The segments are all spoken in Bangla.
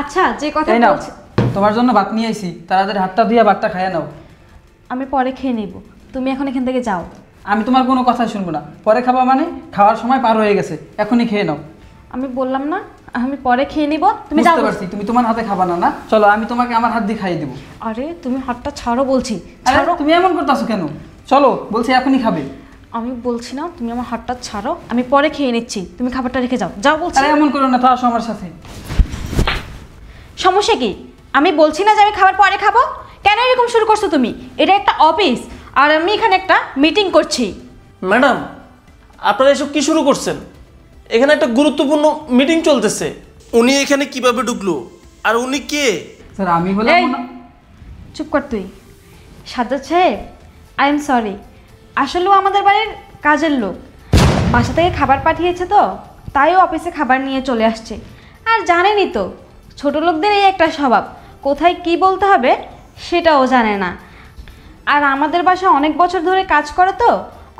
আচ্ছা যে কথা এই নাও তোমার জন্য ভাত নিয়ে আইছি তাড়াতাড়ি হাতটা ধুইয়া ভাতটা খাইয়া নাও আমি পরে খেয়ে নেব তুমি এখন এখান থেকে যাও আমি তোমার কোনো কথা শুনবো না পরে খাবা মানে খাওয়ার সময় পার হয়ে গেছে এখনই খেয়ে নাও আমি বললাম না আমি পরে খেয়ে নিব তুমি যাও বুঝতে পারছি তুমি তোমার হাতে খাবা না না চলো আমি তোমাকে আমার হাত দিয়ে খাইয়ে দেবো আরে তুমি হাতটা ছাড়ো বলছি ছাড়ো তুমি এমন করতেছো কেন চলো বলছি এখনই খাবে আমি বলছি না তুমি আমার হাতটা ছাড়ো আমি পরে খেয়ে নিচ্ছি তুমি খাবারটা রেখে যাও যাও বলছি আরে এমন করো না তো আসো আমার সাথে সমস্যা কি আমি বলছি না যে আমি খাবার পরে খাবো কেন এরকম শুরু করছো তুমি এটা একটা অফিস আর আমি এখানে একটা মিটিং করছি ম্যাডাম আপনারা এসব কি শুরু করছেন এখানে একটা গুরুত্বপূর্ণ মিটিং চলতেছে উনি এখানে কিভাবে ঢুকলো আর উনি কে স্যার আমি হলাম চুপ কর তুই সাজ্জাদ সাহেব আই এম সরি আসলেও আমাদের বাড়ির কাজের লোক বাসা থেকে খাবার পাঠিয়েছে তো তাইও অফিসে খাবার নিয়ে চলে আসছে আর জানেনই তো ছোট লোকদের এই একটা স্বভাব কোথায় কি বলতে হবে সেটাও জানে না আর আমাদের বাসা অনেক বছর ধরে কাজ করে তো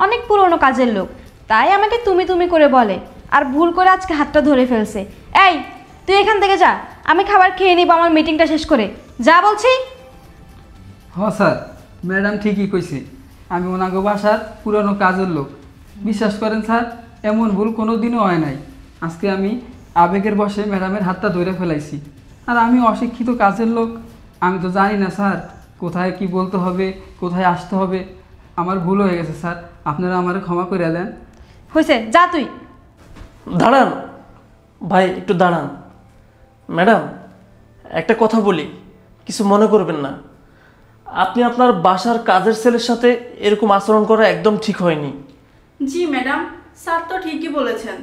অনেক পুরনো কাজের লোক তাই আমাকে তুমি তুমি করে বলে আর ভুল করে আজকে হাতটা ধরে ফেলছে এই তুই এখান থেকে যা আমি খাবার খেয়ে নিব আমার মিটিংটা শেষ করে যা বলছি হ হ্যাঁ স্যার ম্যাডাম ঠিকই কইছে আমি ওনাকে বাসার পুরনো কাজের লোক বিশ্বাস করেন স্যার এমন ভুল কোনো দিনও হয় নাই আজকে আমি আবেগের বসে ম্যাডামের হাতটা ধরে ফেলাইছি আর আমি অশিক্ষিত কাজের লোক আমি তো জানি না স্যার কোথায় কি বলতে হবে কোথায় আসতে হবে আমার ভুল হয়ে গেছে স্যার আপনারা আমার ক্ষমা করে দেন হয়েছে যা তুই দাঁড়ান ভাই একটু দাঁড়ান ম্যাডাম একটা কথা বলি কিছু মনে করবেন না আপনি আপনার বাসার কাজের ছেলের সাথে এরকম আচরণ করা একদম ঠিক হয়নি জি ম্যাডাম স্যার তো ঠিকই বলেছেন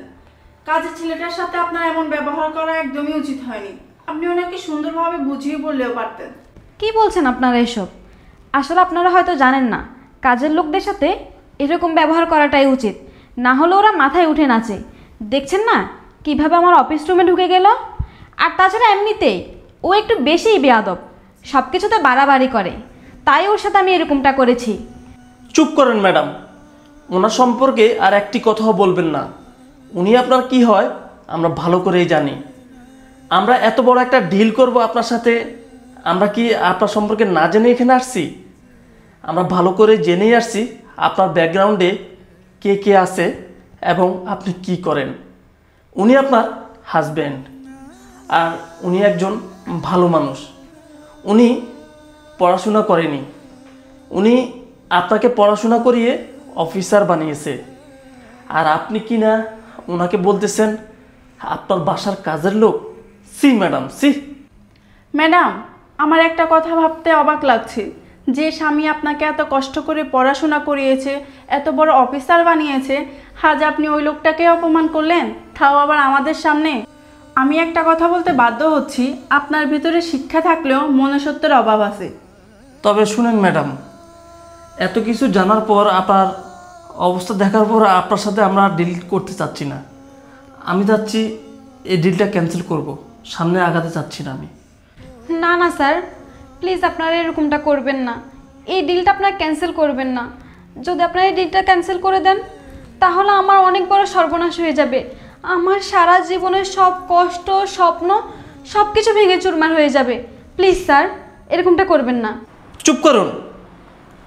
কাজের ছেলেটার সাথে আপনার এমন ব্যবহার করা একদমই উচিত হয়নি আপনি ওনাকে সুন্দরভাবে বুঝিয়ে বললেও পারতেন কি বলছেন আপনারা এসব আসলে আপনারা হয়তো জানেন না কাজের লোকদের সাথে এরকম ব্যবহার করাটাই উচিত না হলে ওরা মাথায় উঠে নাচে দেখছেন না কিভাবে আমার অফিস রুমে ঢুকে গেল আর তাছাড়া এমনিতেই ও একটু বেশিই বেয়াদব সব কিছুতে বাড়াবাড়ি করে তাই ওর সাথে আমি এরকমটা করেছি চুপ করেন ম্যাডাম ওনার সম্পর্কে আর একটি কথাও বলবেন না উনি আপনার কি হয় আমরা ভালো করেই জানি আমরা এত বড় একটা ডিল করব আপনার সাথে আমরা কি আপনার সম্পর্কে না জেনে এখানে আসছি আমরা ভালো করে জেনেই আসছি আপনার ব্যাকগ্রাউন্ডে কে কে আছে এবং আপনি কি করেন উনি আপনার হাজব্যান্ড আর উনি একজন ভালো মানুষ উনি পড়াশোনা করেনি উনি আপনাকে পড়াশোনা করিয়ে অফিসার বানিয়েছে আর আপনি কি না ওনাকে বলতেছেন আপনার বাসার কাজের লোক সি ম্যাডাম সি ম্যাডাম আমার একটা কথা ভাবতে অবাক লাগছে যে স্বামী আপনাকে এত কষ্ট করে পড়াশোনা করিয়েছে এত বড় অফিসার বানিয়েছে হাজ আপনি ওই লোকটাকে অপমান করলেন তাও আবার আমাদের সামনে আমি একটা কথা বলতে বাধ্য হচ্ছি আপনার ভিতরে শিক্ষা থাকলেও সত্যের অভাব আছে তবে শুনেন ম্যাডাম এত কিছু জানার পর আপনার অবস্থা দেখার পর আপনার সাথে আমরা ডিল করতে চাচ্ছি না আমি চাচ্ছি এই ডিলটা ক্যান্সেল করব সামনে আগাতে চাচ্ছি না আমি না না স্যার প্লিজ আপনারা এরকমটা করবেন না এই ডিলটা আপনারা ক্যান্সেল করবেন না যদি আপনারা এই ডিলটা ক্যান্সেল করে দেন তাহলে আমার অনেক বড় সর্বনাশ হয়ে যাবে আমার সারা জীবনের সব কষ্ট স্বপ্ন সব কিছু ভেঙে চুরমার হয়ে যাবে প্লিজ স্যার এরকমটা করবেন না চুপ করুন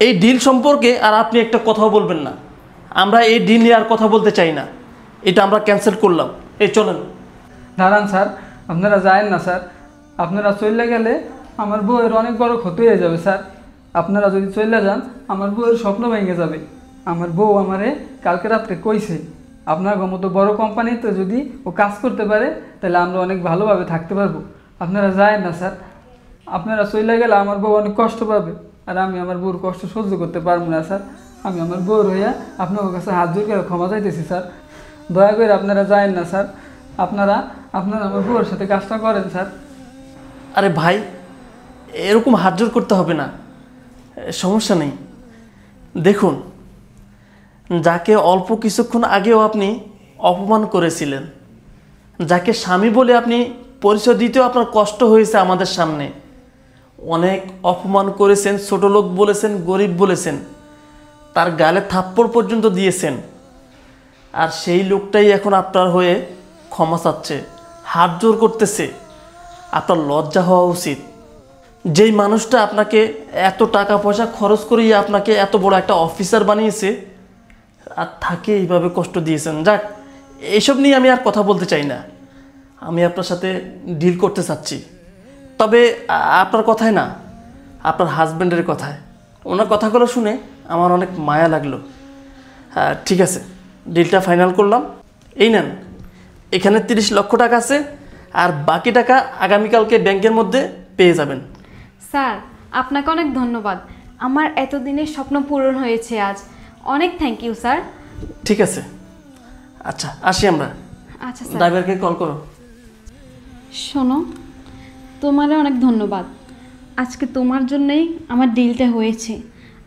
এই ডিল সম্পর্কে আর আপনি একটা কথাও বলবেন না আমরা এই ডিল নিয়ে আর কথা বলতে চাই না এটা আমরা ক্যান্সেল করলাম এই চলেন দাঁড়ান স্যার আপনারা যায়েন না স্যার আপনারা চললে গেলে আমার বউয়ের অনেক বড় ক্ষতি হয়ে যাবে স্যার আপনারা যদি চললে যান আমার বউয়ের স্বপ্ন ভেঙে যাবে আমার বউ আমারে কালকে রাত্রে কইছে আপনার মতো বড় কোম্পানিতে যদি ও কাজ করতে পারে তাহলে আমরা অনেক ভালোভাবে থাকতে পারবো আপনারা যায় না স্যার আপনারা চললে গেলে আমার বউ অনেক কষ্ট পাবে আর আমি আমার বউর কষ্ট সহ্য করতে পারবো না স্যার আমি আমার বউ রইয়া আপনার কাছে হাত জোর করে ক্ষমা চাইতেছি স্যার দয়া করে আপনারা যায়েন না স্যার আপনারা আপনারা আমার বউর সাথে কাজটা করেন স্যার আরে ভাই এরকম হাত জোর করতে হবে না সমস্যা নেই দেখুন যাকে অল্প কিছুক্ষণ আগেও আপনি অপমান করেছিলেন যাকে স্বামী বলে আপনি পরিচয় দিতেও আপনার কষ্ট হয়েছে আমাদের সামনে অনেক অপমান করেছেন ছোট লোক বলেছেন গরিব বলেছেন তার গালে থাপ্পড় পর্যন্ত দিয়েছেন আর সেই লোকটাই এখন আপনার হয়ে ক্ষমা চাচ্ছে হাত জোর করতেছে আপনার লজ্জা হওয়া উচিত যেই মানুষটা আপনাকে এত টাকা পয়সা খরচ করিয়ে আপনাকে এত বড় একটা অফিসার বানিয়েছে আর থাকে এইভাবে কষ্ট দিয়েছেন যাক এইসব নিয়ে আমি আর কথা বলতে চাই না আমি আপনার সাথে ডিল করতে চাচ্ছি তবে আপনার কথায় না আপনার হাজব্যান্ডের কথায় ওনার কথাগুলো শুনে আমার অনেক মায়া লাগলো হ্যাঁ ঠিক আছে ডিলটা ফাইনাল করলাম এই নেন এখানে তিরিশ লক্ষ টাকা আছে আর বাকি টাকা আগামীকালকে ব্যাংকের মধ্যে পেয়ে যাবেন স্যার আপনাকে অনেক ধন্যবাদ আমার এতদিনের স্বপ্ন পূরণ হয়েছে আজ অনেক থ্যাংক ইউ স্যার ঠিক আছে আচ্ছা আসি আমরা আচ্ছা ড্রাইভারকে কল করো শোনো তোমারে অনেক ধন্যবাদ আজকে তোমার জন্যই আমার ডিলটা হয়েছে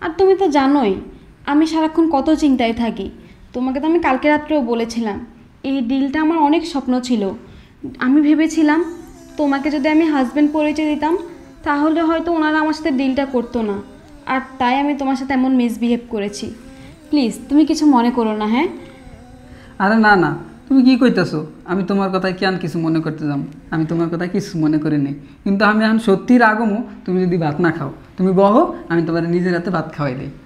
আর তুমি তো জানোই আমি সারাক্ষণ কত চিন্তায় থাকি তোমাকে তো আমি কালকে রাত্রেও বলেছিলাম এই ডিলটা আমার অনেক স্বপ্ন ছিল আমি ভেবেছিলাম তোমাকে যদি আমি হাজব্যান্ড পরিচয় দিতাম তাহলে হয়তো ওনারা আমার সাথে ডিলটা করতো না আর তাই আমি তোমার সাথে এমন মিসবিহেভ করেছি প্লিজ তুমি কিছু মনে করো না হ্যাঁ আরে না না তুমি কি কইতাছো আমি তোমার কথায় কেন কিছু মনে করতে যাম আমি তোমার কথায় কিছু মনে করি নি কিন্তু আমি এখন সত্যির আগমো তুমি যদি ভাত না খাও তুমি বহো আমি তোমার নিজের হাতে ভাত খাওয়াই দিই